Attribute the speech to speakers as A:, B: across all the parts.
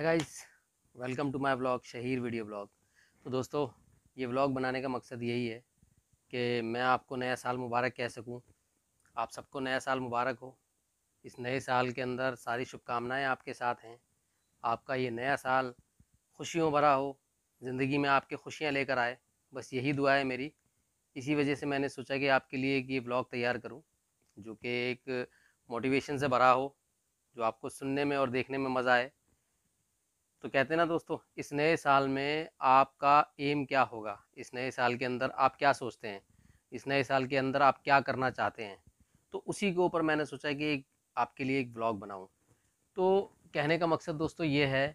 A: hi guys welcome to my vlog Shaheer video blog तो दोस्तों ये ब्लॉग बनाने का मकसद यही है कि मैं आपको नया साल मुबारक कह सकूं आप सबको नया साल मुबारक हो इस नए साल के अंदर सारी शुभकामनाएं आपके साथ हैं आपका ये नया साल खुशियों भरा हो ज़िंदगी में आपके खुशियाँ लेकर आए बस यही दुआ है मेरी इसी वजह से मैंने सोचा कि आपके लिए एक ये ब्लॉग तैयार करूँ जो कि एक मोटिवेशन से भरा हो जो आपको सुनने में और देखने में मज़ा आए तो कहते हैं ना दोस्तों इस नए साल में आपका एम क्या होगा इस नए साल के अंदर आप क्या सोचते हैं इस नए साल के अंदर आप क्या करना चाहते हैं तो उसी के ऊपर मैंने सोचा कि एक आपके लिए एक ब्लॉग बनाऊं तो कहने का मकसद दोस्तों ये है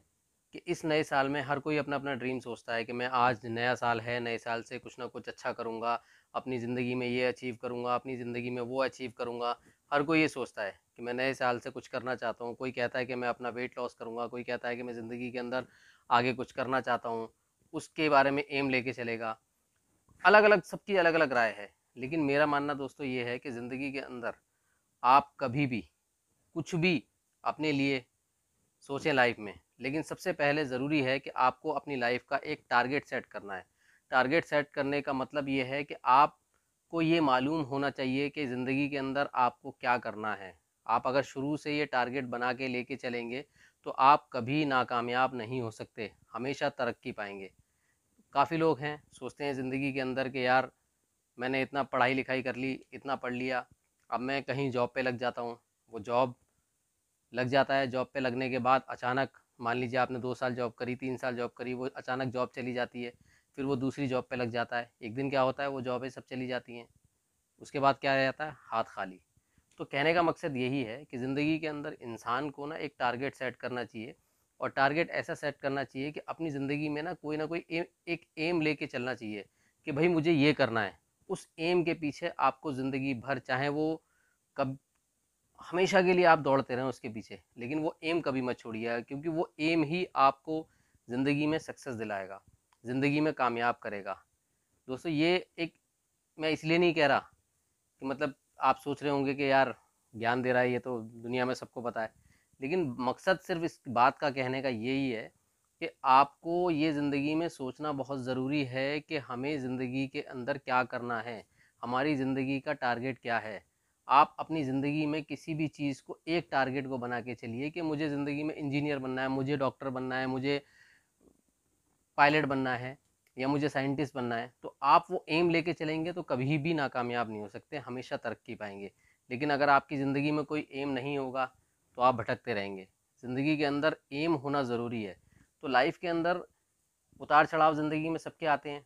A: कि इस नए साल में हर कोई अपना अपना ड्रीम सोचता है कि मैं आज नया साल है नए साल से कुछ ना कुछ अच्छा करूँगा अपनी ज़िंदगी में ये अचीव करूँगा अपनी ज़िंदगी में वो अचीव करूँगा हर कोई ये सोचता है कि मैं नए साल से कुछ करना चाहता हूँ कोई कहता है कि मैं अपना वेट लॉस करूँगा कोई कहता है कि मैं ज़िंदगी के अंदर आगे कुछ करना चाहता हूँ उसके बारे में एम लेके चलेगा अलग अलग सबकी अलग अलग राय है लेकिन मेरा मानना दोस्तों ये है कि ज़िंदगी के अंदर आप कभी भी कुछ भी अपने लिए सोचें लाइफ में लेकिन सबसे पहले ज़रूरी है कि आपको अपनी लाइफ का एक टारगेट सेट करना है टारगेट सेट करने का मतलब ये है कि आप को ये मालूम होना चाहिए कि ज़िंदगी के अंदर आपको क्या करना है आप अगर शुरू से ये टारगेट बना के लेके चलेंगे तो आप कभी नाकामयाब नहीं हो सकते हमेशा तरक्की पाएंगे काफ़ी लोग हैं सोचते हैं ज़िंदगी के अंदर कि यार मैंने इतना पढ़ाई लिखाई कर ली इतना पढ़ लिया अब मैं कहीं जॉब पे लग जाता हूँ वो जॉब लग जाता है जॉब पे लगने के बाद अचानक मान लीजिए आपने दो साल जॉब करी तीन साल जॉब करी वो अचानक जॉब चली जाती है फिर वो दूसरी जॉब पे लग जाता है एक दिन क्या होता है वो जॉबें सब चली जाती हैं उसके बाद क्या रह जाता है हाथ खाली तो कहने का मकसद यही है कि ज़िंदगी के अंदर इंसान को ना एक टारगेट सेट करना चाहिए और टारगेट ऐसा सेट करना चाहिए कि अपनी ज़िंदगी में ना कोई ना कोई एम, एक एम लेके चलना चाहिए कि भाई मुझे ये करना है उस एम के पीछे आपको ज़िंदगी भर चाहे वो कब हमेशा के लिए आप दौड़ते रहें उसके पीछे लेकिन वो एम कभी मत छोड़िएगा क्योंकि वो एम ही आपको ज़िंदगी में सक्सेस दिलाएगा ज़िंदगी में कामयाब करेगा दोस्तों ये एक मैं इसलिए नहीं कह रहा कि मतलब आप सोच रहे होंगे कि यार ज्ञान दे रहा है ये तो दुनिया में सबको पता है लेकिन मकसद सिर्फ इस बात का कहने का यही है कि आपको ये ज़िंदगी में सोचना बहुत ज़रूरी है कि हमें ज़िंदगी के अंदर क्या करना है हमारी ज़िंदगी का टारगेट क्या है आप अपनी ज़िंदगी में किसी भी चीज़ को एक टारगेट को बना के चलिए कि मुझे ज़िंदगी में इंजीनियर बनना है मुझे डॉक्टर बनना है मुझे पायलट बनना है या मुझे साइंटिस्ट बनना है तो आप वो एम लेके चलेंगे तो कभी भी नाकामयाब नहीं हो सकते हमेशा तरक्की पाएंगे लेकिन अगर आपकी ज़िंदगी में कोई एम नहीं होगा तो आप भटकते रहेंगे ज़िंदगी के अंदर एम होना ज़रूरी है तो लाइफ के अंदर उतार चढ़ाव ज़िंदगी में सबके आते हैं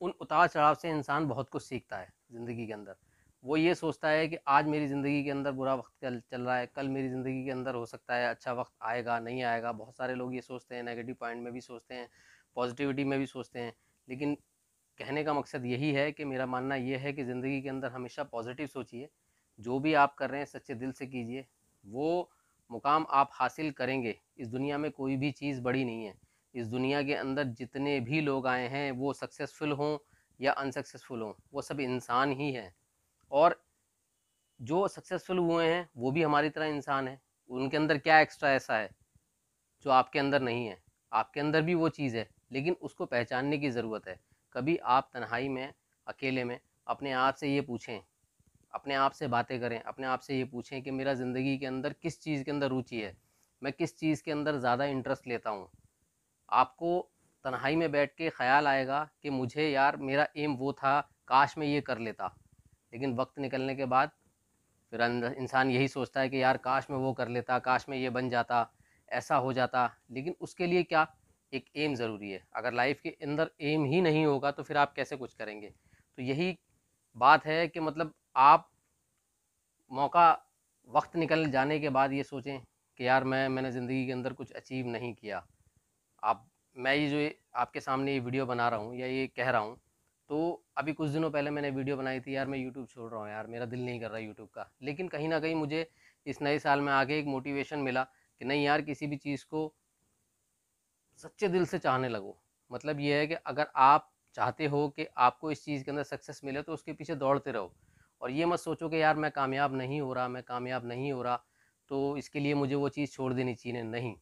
A: उन उतार चढ़ाव से इंसान बहुत कुछ सीखता है ज़िंदगी के अंदर वो ये सोचता है कि आज मेरी ज़िंदगी के अंदर बुरा वक्त चल रहा है कल मेरी ज़िंदगी के अंदर हो सकता है अच्छा वक्त आएगा नहीं आएगा बहुत सारे लोग ये सोचते हैं नेगेटिव पॉइंट में भी सोचते हैं पॉजिटिविटी में भी सोचते हैं लेकिन कहने का मकसद यही है कि मेरा मानना यह है कि ज़िंदगी के अंदर हमेशा पॉजिटिव सोचिए जो भी आप कर रहे हैं सच्चे दिल से कीजिए वो मुकाम आप हासिल करेंगे इस दुनिया में कोई भी चीज़ बड़ी नहीं है इस दुनिया के अंदर जितने भी लोग आए हैं वो सक्सेसफुल हों या अनसक्सेसफुल हों वो सब इंसान ही हैं और जो सक्सेसफुल हुए हैं वो भी हमारी तरह इंसान है उनके अंदर क्या एक्स्ट्रा ऐसा है जो आपके अंदर नहीं है आपके अंदर भी वो चीज़ है लेकिन उसको पहचानने की ज़रूरत है कभी आप तन्हाई में अकेले में अपने आप से ये पूछें अपने आप से बातें करें अपने आप से ये पूछें कि मेरा ज़िंदगी के अंदर किस चीज़ के अंदर रुचि है मैं किस चीज़ के अंदर ज़्यादा इंटरेस्ट लेता हूँ आपको तन्हाई में बैठ के ख़्याल आएगा कि मुझे यार मेरा एम वो था काश मैं ये कर लेता लेकिन वक्त निकलने के बाद फिर इंसान यही सोचता है कि यार काश में वो कर लेता काश में ये बन जाता ऐसा हो जाता लेकिन उसके लिए क्या एक एम ज़रूरी है अगर लाइफ के अंदर एम ही नहीं होगा तो फिर आप कैसे कुछ करेंगे तो यही बात है कि मतलब आप मौका वक्त निकल जाने के बाद ये सोचें कि यार मैं मैंने ज़िंदगी के अंदर कुछ अचीव नहीं किया आप मैं ये जो आपके सामने ये वीडियो बना रहा हूँ या ये कह रहा हूँ तो अभी कुछ दिनों पहले मैंने वीडियो बनाई थी यार मैं यूट्यूब छोड़ रहा हूँ यार मेरा दिल नहीं कर रहा यूट्यूब का लेकिन कहीं ना कहीं मुझे इस नए साल में आगे एक मोटिवेशन मिला कि नहीं यार किसी भी चीज़ को सच्चे दिल से चाहने लगो मतलब ये है कि अगर आप चाहते हो कि आपको इस चीज़ के अंदर सक्सेस मिले तो उसके पीछे दौड़ते रहो और ये मत सोचो कि यार मैं कामयाब नहीं हो रहा मैं कामयाब नहीं हो रहा तो इसके लिए मुझे वो चीज़ छोड़ देनी चाहिए नहीं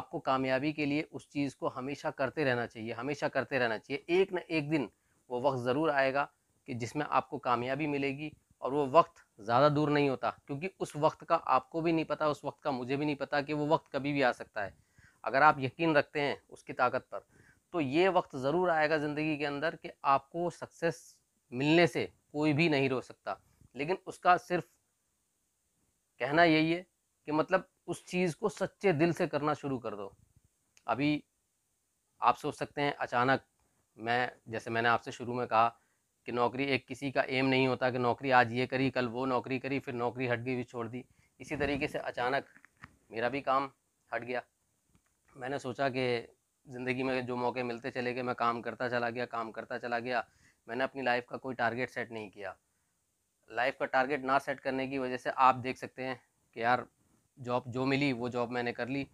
A: आपको कामयाबी के लिए उस चीज़ को हमेशा करते रहना चाहिए हमेशा करते रहना चाहिए एक ना एक दिन वो वक्त ज़रूर आएगा कि जिसमें आपको कामयाबी मिलेगी और वो वक्त ज़्यादा दूर नहीं होता क्योंकि उस वक्त का आपको भी नहीं पता उस वक्त का मुझे भी नहीं पता कि वो वक्त कभी भी आ सकता है अगर आप यकीन रखते हैं उसकी ताकत पर तो ये वक्त ज़रूर आएगा ज़िंदगी के अंदर कि आपको सक्सेस मिलने से कोई भी नहीं रो सकता लेकिन उसका सिर्फ कहना यही है कि मतलब उस चीज़ को सच्चे दिल से करना शुरू कर दो अभी आप सोच सकते हैं अचानक मैं जैसे मैंने आपसे शुरू में कहा कि नौकरी एक किसी का एम नहीं होता कि नौकरी आज ये करी कल वो नौकरी करी फिर नौकरी हट गई भी छोड़ दी इसी तरीके से अचानक मेरा भी काम हट गया मैंने सोचा कि ज़िंदगी में जो मौके मिलते चले गए मैं काम करता चला गया काम करता चला गया मैंने अपनी लाइफ का कोई टारगेट सेट नहीं किया लाइफ का टारगेट ना सेट करने की वजह से आप देख सकते हैं कि यार जॉब जो मिली वो जॉब मैंने कर ली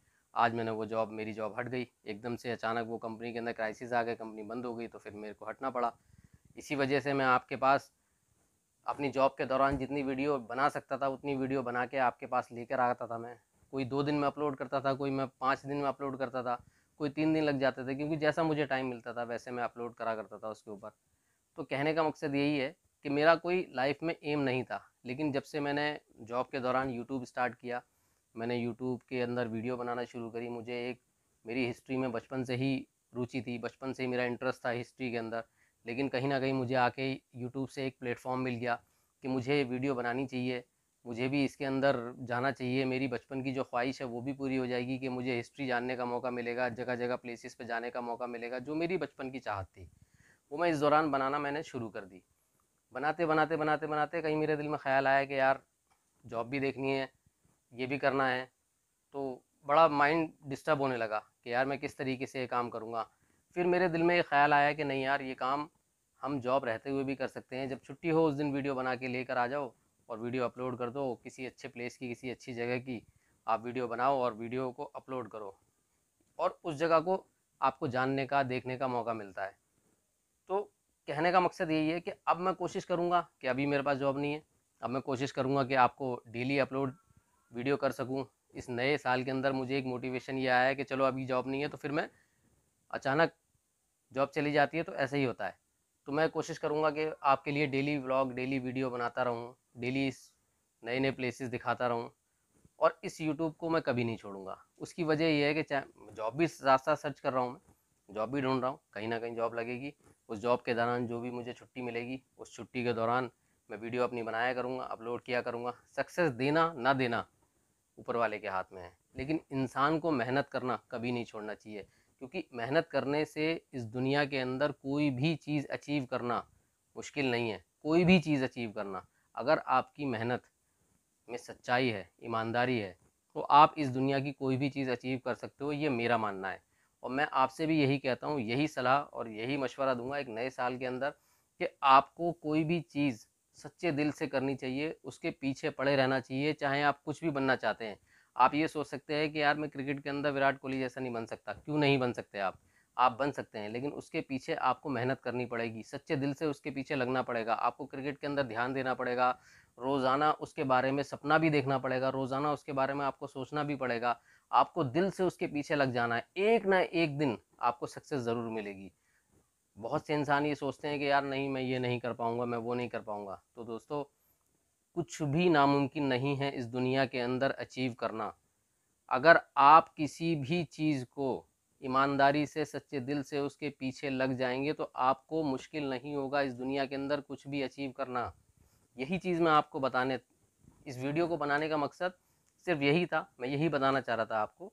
A: आज मैंने वो जॉब मेरी जॉब हट गई एकदम से अचानक वो कंपनी के अंदर क्राइसिस आ गया कंपनी बंद हो गई तो फिर मेरे को हटना पड़ा इसी वजह से मैं आपके पास अपनी जॉब के दौरान जितनी वीडियो बना सकता था उतनी वीडियो बना के आपके पास लेकर आता था मैं कोई दो दिन में अपलोड करता था कोई मैं पाँच दिन में अपलोड करता था कोई तीन दिन लग जाते थे क्योंकि जैसा मुझे टाइम मिलता था वैसे मैं अपलोड करा करता था उसके ऊपर तो कहने का मकसद यही है कि मेरा कोई लाइफ में एम नहीं था लेकिन जब से मैंने जॉब के दौरान यूट्यूब स्टार्ट किया मैंने यूट्यूब के अंदर वीडियो बनाना शुरू करी मुझे एक मेरी हिस्ट्री में बचपन से ही रुचि थी बचपन से ही मेरा इंटरेस्ट था हिस्ट्री के अंदर लेकिन कहीं ना कहीं मुझे आके यूट्यूब से एक प्लेटफॉर्म मिल गया कि मुझे वीडियो बनानी चाहिए मुझे भी इसके अंदर जाना चाहिए मेरी बचपन की जो ख्वाहिश है वो भी पूरी हो जाएगी कि मुझे हिस्ट्री जानने का मौका मिलेगा जगह जगह प्लेसेस पे जाने का मौका मिलेगा जो मेरी बचपन की चाहत थी वो मैं इस दौरान बनाना मैंने शुरू कर दी बनाते बनाते बनाते बनाते कहीं मेरे दिल में ख्याल आया कि यार जॉब भी देखनी है ये भी करना है तो बड़ा माइंड डिस्टर्ब होने लगा कि यार मैं किस तरीके से ये काम करूँगा फिर मेरे दिल में ये ख्याल आया कि नहीं यार ये काम हम जॉब रहते हुए भी कर सकते हैं जब छुट्टी हो उस दिन वीडियो बना के लेकर आ जाओ और वीडियो अपलोड कर दो किसी अच्छे प्लेस की किसी अच्छी जगह की आप वीडियो बनाओ और वीडियो को अपलोड करो और उस जगह को आपको जानने का देखने का मौका मिलता है तो कहने का मकसद यही है कि अब मैं कोशिश करूँगा कि अभी मेरे पास जॉब नहीं है अब मैं कोशिश करूँगा कि आपको डेली अपलोड वीडियो कर सकूँ इस नए साल के अंदर मुझे एक मोटिवेशन ये आया है कि चलो अभी जॉब नहीं है तो फिर मैं अचानक जॉब चली जाती है तो ऐसा ही होता है तो मैं कोशिश करूँगा कि आपके लिए डेली व्लॉग डेली वीडियो बनाता रहूँ डेली इस नए नए प्लेसेस दिखाता रहूँ और इस यूट्यूब को मैं कभी नहीं छोड़ूंगा उसकी वजह यह है कि जॉब भी रास्ता सर्च कर रहा हूँ मैं जॉब भी ढूंढ रहा हूँ कहीं ना कहीं जॉब लगेगी उस जॉब के दौरान जो भी मुझे छुट्टी मिलेगी उस छुट्टी के दौरान मैं वीडियो अपनी बनाया करूँगा अपलोड किया करूँगा सक्सेस देना ना देना ऊपर वाले के हाथ में है लेकिन इंसान को मेहनत करना कभी नहीं छोड़ना चाहिए क्योंकि मेहनत करने से इस दुनिया के अंदर कोई भी चीज़ अचीव करना मुश्किल नहीं है कोई भी चीज़ अचीव करना अगर आपकी मेहनत में सच्चाई है ईमानदारी है तो आप इस दुनिया की कोई भी चीज़ अचीव कर सकते हो ये मेरा मानना है और मैं आपसे भी यही कहता हूँ यही सलाह और यही मशवरा दूंगा एक नए साल के अंदर कि आपको कोई भी चीज़ सच्चे दिल से करनी चाहिए उसके पीछे पड़े रहना चाहिए चाहे आप कुछ भी बनना चाहते हैं आप ये सोच सकते हैं कि यार मैं क्रिकेट के अंदर विराट कोहली जैसा नहीं बन सकता क्यों नहीं बन सकते आप आप बन सकते हैं लेकिन उसके पीछे आपको मेहनत करनी पड़ेगी सच्चे दिल से उसके पीछे लगना पड़ेगा आपको क्रिकेट के अंदर ध्यान देना पड़ेगा रोज़ाना उसके बारे में सपना भी देखना पड़ेगा रोज़ाना उसके बारे में आपको सोचना भी पड़ेगा आपको दिल से उसके पीछे लग जाना है एक ना एक दिन आपको सक्सेस ज़रूर मिलेगी बहुत से इंसान ये सोचते हैं कि यार नहीं मैं ये नहीं कर पाऊँगा मैं वो नहीं कर पाऊँगा तो दोस्तों कुछ भी नामुमकिन नहीं है इस दुनिया के अंदर अचीव करना अगर आप किसी भी चीज़ को ईमानदारी से सच्चे दिल से उसके पीछे लग जाएंगे तो आपको मुश्किल नहीं होगा इस दुनिया के अंदर कुछ भी अचीव करना यही चीज़ मैं आपको बताने इस वीडियो को बनाने का मकसद सिर्फ यही था मैं यही बताना चाह रहा था आपको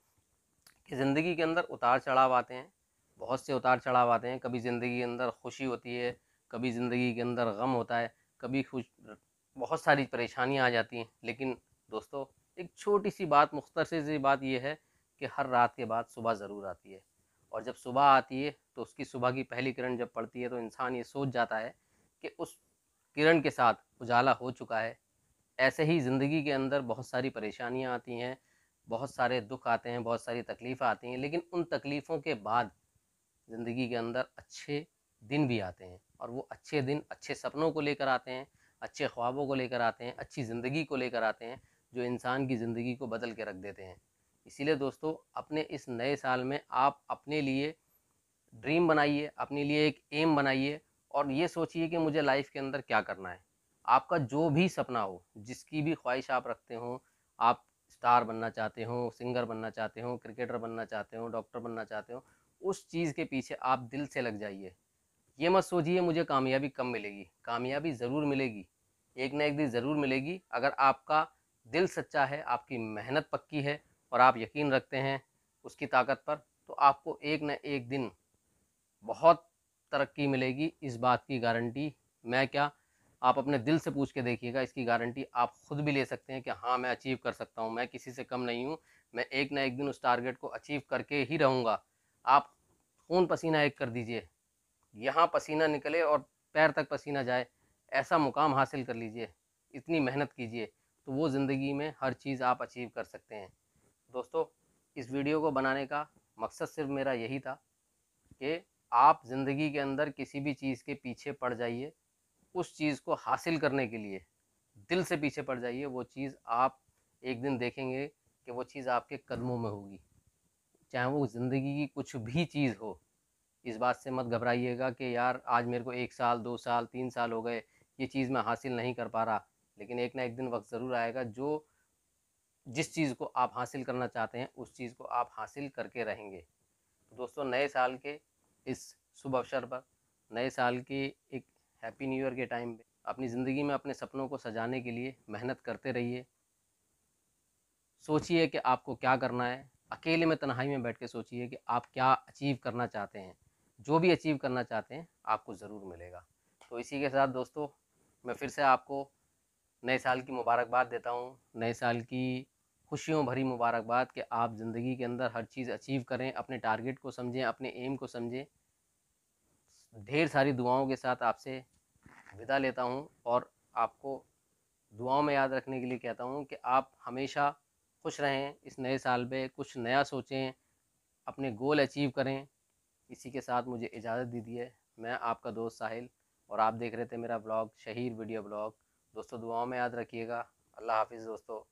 A: कि ज़िंदगी के अंदर उतार चढ़ाव आते हैं बहुत से उतार चढ़ाव आते हैं कभी ज़िंदगी के अंदर खुशी होती है कभी ज़िंदगी के अंदर गम होता है कभी खुश बहुत सारी परेशानियाँ आ जाती हैं लेकिन दोस्तों एक छोटी सी बात मुख्तर सी बात यह है कि हर रात के बाद सुबह ज़रूर आती है और जब सुबह आती है तो उसकी सुबह की पहली किरण जब पड़ती है तो इंसान ये सोच जाता है कि उस किरण के साथ उजाला हो चुका है ऐसे ही ज़िंदगी के अंदर बहुत सारी परेशानियाँ आती हैं बहुत सारे दुख आते हैं बहुत सारी तकलीफ़ें आती हैं लेकिन उन तकलीफ़ों के बाद ज़िंदगी के अंदर अच्छे दिन भी आते हैं और वो अच्छे दिन अच्छे सपनों को लेकर आते हैं अच्छे ख्वाबों को लेकर आते हैं अच्छी ज़िंदगी को लेकर आते हैं जो इंसान की ज़िंदगी को बदल के रख देते हैं इसीलिए दोस्तों अपने इस नए साल में आप अपने लिए ड्रीम बनाइए अपने लिए एक एम बनाइए और ये सोचिए कि मुझे लाइफ के अंदर क्या करना है आपका जो भी सपना हो जिसकी भी ख्वाहिश आप रखते हों आप स्टार बनना चाहते हों सिंगर बनना चाहते हो क्रिकेटर बनना चाहते हो डॉक्टर बनना चाहते हो उस चीज़ के पीछे आप दिल से लग जाइए ये मत सोचिए मुझे कामयाबी कम मिलेगी कामयाबी ज़रूर मिलेगी एक ना एक दिन ज़रूर मिलेगी अगर आपका दिल सच्चा है आपकी मेहनत पक्की है और आप यकीन रखते हैं उसकी ताकत पर तो आपको एक ना एक दिन बहुत तरक्की मिलेगी इस बात की गारंटी मैं क्या आप अपने दिल से पूछ के देखिएगा इसकी गारंटी आप खुद भी ले सकते हैं कि हाँ मैं अचीव कर सकता हूँ मैं किसी से कम नहीं हूँ मैं एक ना एक दिन उस टारगेट को अचीव करके ही रहूँगा आप खून पसीना एक कर दीजिए यहाँ पसीना निकले और पैर तक पसीना जाए ऐसा मुकाम हासिल कर लीजिए इतनी मेहनत कीजिए तो वो ज़िंदगी में हर चीज़ आप अचीव कर सकते हैं दोस्तों इस वीडियो को बनाने का मकसद सिर्फ मेरा यही था कि आप ज़िंदगी के अंदर किसी भी चीज़ के पीछे पड़ जाइए उस चीज़ को हासिल करने के लिए दिल से पीछे पड़ जाइए वो चीज़ आप एक दिन देखेंगे कि वो चीज़ आपके कदमों में होगी चाहे वो ज़िंदगी की कुछ भी चीज़ हो इस बात से मत घबराइएगा कि यार आज मेरे को एक साल दो साल तीन साल हो गए ये चीज़ मैं हासिल नहीं कर पा रहा लेकिन एक ना एक दिन वक्त ज़रूर आएगा जो जिस चीज़ को आप हासिल करना चाहते हैं उस चीज़ को आप हासिल करके रहेंगे तो दोस्तों नए साल के इस शुभ अवसर पर नए साल के एक हैप्पी न्यू ईयर के टाइम पे अपनी ज़िंदगी में अपने सपनों को सजाने के लिए मेहनत करते रहिए सोचिए कि आपको क्या करना है अकेले में तनहाई में बैठ के सोचिए कि आप क्या अचीव करना चाहते हैं जो भी अचीव करना चाहते हैं आपको ज़रूर मिलेगा तो इसी के साथ दोस्तों मैं फिर से आपको नए साल की मुबारकबाद देता हूँ नए साल की खुशियों भरी मुबारकबाद कि आप ज़िंदगी के अंदर हर चीज़ अचीव करें अपने टारगेट को समझें अपने एम को समझें ढेर सारी दुआओं के साथ आपसे विदा लेता हूँ और आपको दुआओं में याद रखने के लिए कहता हूँ कि आप हमेशा खुश रहें इस नए साल में कुछ नया सोचें अपने गोल अचीव करें इसी के साथ मुझे इजाज़त दीजिए मैं आपका दोस्त साहिल और आप देख रहे थे मेरा ब्लॉग शहीर वीडियो ब्लॉग दोस्तों दुआओं में याद रखिएगा अल्लाह हाफिज़ दोस्तों